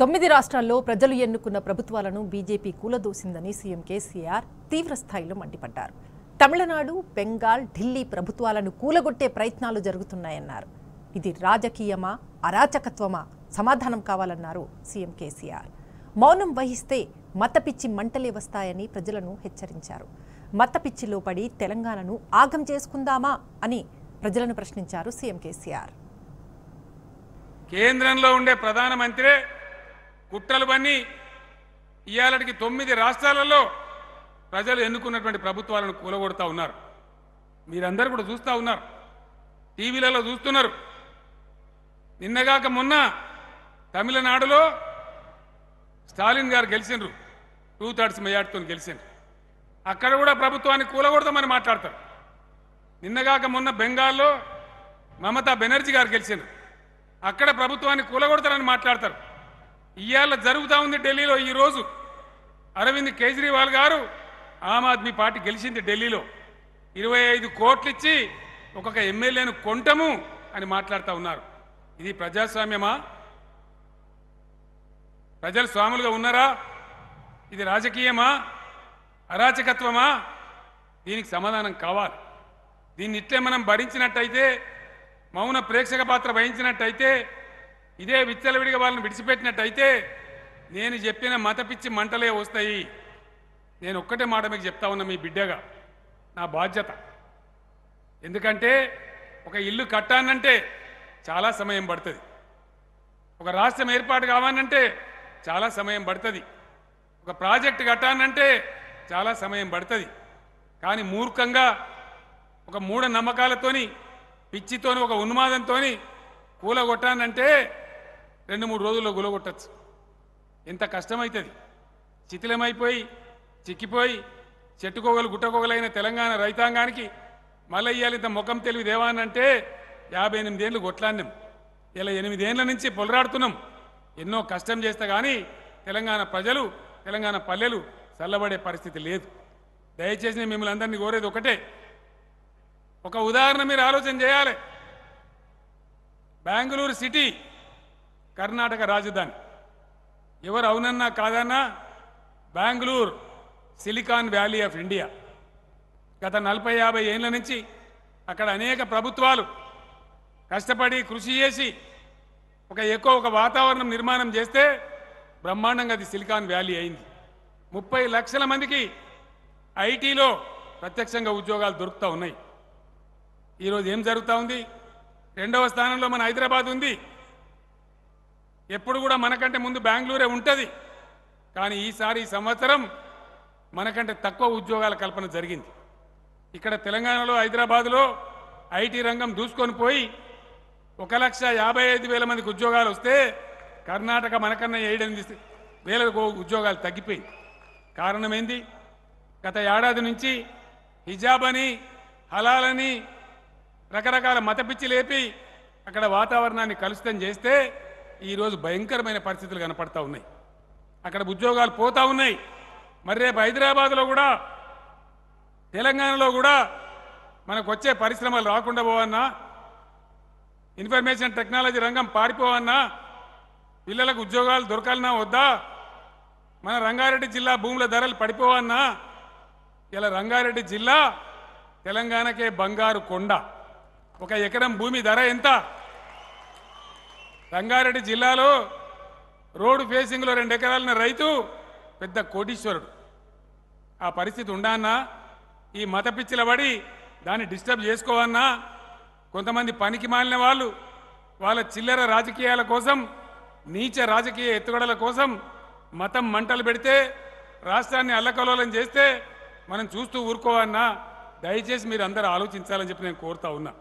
తొమ్మిది రాష్ట్రాల్లో ప్రజలు ఎన్నుకున్న ప్రభుత్వాలను బీజేపీ కూలదోసిందని సీఎం కేసీఆర్ తీవ్రస్థాయిలో మండిపడ్డారు తమిళనాడు బెంగాల్ ఢిల్లీ ప్రభుత్వాలను కూలగొట్టే ప్రయత్నాలు జరుగుతున్నాయన్నారు ఇది రాజకీయమా అరాచకత్వమా సమాధానం కావాలన్నారు సీఎం కేసీఆర్ మౌనం వహిస్తే మతపిచ్చి మంటలే వస్తాయని ప్రజలను హెచ్చరించారు మతపిచ్చిలో పడి తెలంగాణను ఆగం చేసుకుందామా అని ప్రజలను ప్రశ్నించారు సీఎం కేసీఆర్ కేంద్రంలో ఉండే ప్రధానమంత్రి కుట్రలు పని ఇవాళకి తొమ్మిది రాష్ట్రాలలో ప్రజలు ఎన్నుకున్నటువంటి ప్రభుత్వాలను కూలగొడుతూ ఉన్నారు మీరందరూ కూడా చూస్తూ ఉన్నారు టీవీలలో చూస్తున్నారు నిన్నగాక మొన్న తమిళనాడులో స్టాలిన్ గారు గెలిచినరు టూ థర్డ్స్ మెజార్టీతో గెలిచిండ్రు అక్కడ కూడా ప్రభుత్వాన్ని కూలగొడతామని మాట్లాడతారు నిన్నగాక మొన్న బెంగాల్లో మమతా బెనర్జీ గారు గెలిచిండ్రు అక్కడ ప్రభుత్వాన్ని కూలగొడతారని మాట్లాడతారు ఇవాళ జరుగుతూ ఉంది ఢిల్లీలో ఈరోజు అరవింద్ కేజ్రీవాల్ గారు ఆమ్ ఆద్మీ పార్టీ గెలిచింది ఢిల్లీలో ఇరవై ఐదు కోట్లు ఇచ్చి ఒక్కొక్క ఎమ్మెల్యేను కొంటము అని మాట్లాడుతూ ఉన్నారు ఇది ప్రజాస్వామ్యమా ప్రజలు స్వాములుగా ఉన్నారా ఇది రాజకీయమా అరాచకత్వమా దీనికి సమాధానం కావాలి దీన్ని ఇట్లే మనం భరించినట్టయితే మౌన ప్రేక్షక పాత్ర వహించినట్టయితే ఇదే విచ్చలవిడిగా వాళ్ళని విడిచిపెట్టినట్టయితే నేను చెప్పిన మత పిచ్చి మంటలే వస్తాయి నేను ఒక్కటే మాట మీకు చెప్తా ఉన్నా మీ బిడ్డగా నా బాధ్యత ఎందుకంటే ఒక ఇల్లు కట్టానంటే చాలా సమయం పడుతుంది ఒక రాష్ట్రం ఏర్పాటు కావాలంటే చాలా సమయం పడుతుంది ఒక ప్రాజెక్ట్ కట్టానంటే చాలా సమయం పడుతుంది కానీ మూర్ఖంగా ఒక మూఢ నమ్మకాలతోని పిచ్చితోని ఒక ఉన్మాదంతో కూలగొట్టానంటే రెండు మూడు రోజుల్లో గులగొట్టచ్చు ఎంత కష్టమైతుంది శిథిలమైపోయి చిక్కిపోయి చెట్టుకోగలు గుట్టకోగలైన తెలంగాణ రైతాంగానికి మలయ్యాలి ఇంత ముఖం తెలివి దేవానంటే యాభై ఎనిమిదేళ్ళు కొట్లాడినాం ఇలా ఎనిమిదేళ్ల నుంచి పొలరాడుతున్నాం ఎన్నో కష్టం చేస్తే కానీ తెలంగాణ ప్రజలు తెలంగాణ పల్లెలు చల్లబడే పరిస్థితి లేదు దయచేసి మిమ్మల్ని అందరినీ కోరేది ఒకటే ఒక ఉదాహరణ మీరు ఆలోచన చేయాలి బెంగళూరు సిటీ కర్ణాటక రాజధాని ఎవరు అవునన్నా కాదన్నా Bengaluru silicon valley of India గత నలభై యాభై ఏళ్ళ నుంచి అక్కడ అనేక ప్రభుత్వాలు కష్టపడి కృషి చేసి ఒక ఎక్కువ ఒక వాతావరణం నిర్మాణం చేస్తే బ్రహ్మాండంగా అది సిలికాన్ వ్యాలీ అయింది ముప్పై లక్షల మందికి ఐటీలో ప్రత్యక్షంగా ఉద్యోగాలు దొరుకుతూ ఉన్నాయి ఈరోజు ఏం జరుగుతూ ఉంది రెండవ స్థానంలో మన హైదరాబాద్ ఉంది ఎప్పుడు కూడా మనకంటే ముందు బెంగళూరే ఉంటుంది కానీ ఈసారి ఈ సంవత్సరం మనకంటే తక్కువ ఉద్యోగాల కల్పన జరిగింది ఇక్కడ తెలంగాణలో హైదరాబాదులో ఐటీ రంగం దూసుకొని పోయి ఒక లక్ష యాభై ఐదు వేల మందికి ఉద్యోగాలు వస్తే కర్ణాటక మనకన్నా ఏడెనిమిది వేల ఉద్యోగాలు తగ్గిపోయింది కారణం ఏంది గత ఏడాది నుంచి హిజాబ్ అని హలాలని రకరకాల మతపిచ్చి లేపి అక్కడ వాతావరణాన్ని కలుషితం చేస్తే ఈరోజు భయంకరమైన పరిస్థితులు కనపడతా ఉన్నాయి అక్కడ ఉద్యోగాలు పోతా ఉన్నాయి మరి రేపు హైదరాబాద్లో కూడా తెలంగాణలో కూడా మనకు వచ్చే పరిశ్రమలు రాకుండా పోవన్నా ఇన్ఫర్మేషన్ టెక్నాలజీ రంగం పారిపోవన్నా పిల్లలకు ఉద్యోగాలు దొరకాలన్నా వద్దా మన రంగారెడ్డి జిల్లా భూముల ధరలు పడిపోవన్నా ఇలా రంగారెడ్డి జిల్లా తెలంగాణకే బంగారు కొండ ఒక ఎకరం భూమి ధర ఎంత రంగారెడ్డి జిల్లాలో రోడ్డు ఫేసింగ్లో రెండు ఎకరాలన్న రైతు పెద్ద కోటీశ్వరుడు ఆ పరిస్థితి ఉండాన్నా ఈ మత పిచ్చిలబడి దాన్ని డిస్టర్బ్ చేసుకోవన్నా కొంతమంది పనికి మాలిన వాళ్ళు వాళ్ళ చిల్లర రాజకీయాల కోసం నీచ రాజకీయ ఎత్తుగడల కోసం మతం మంటలు పెడితే రాష్ట్రాన్ని అల్లకలోలం చేస్తే మనం చూస్తూ ఊరుకోవన్నా దయచేసి మీరు అందరూ ఆలోచించాలని చెప్పి నేను కోరుతా ఉన్నా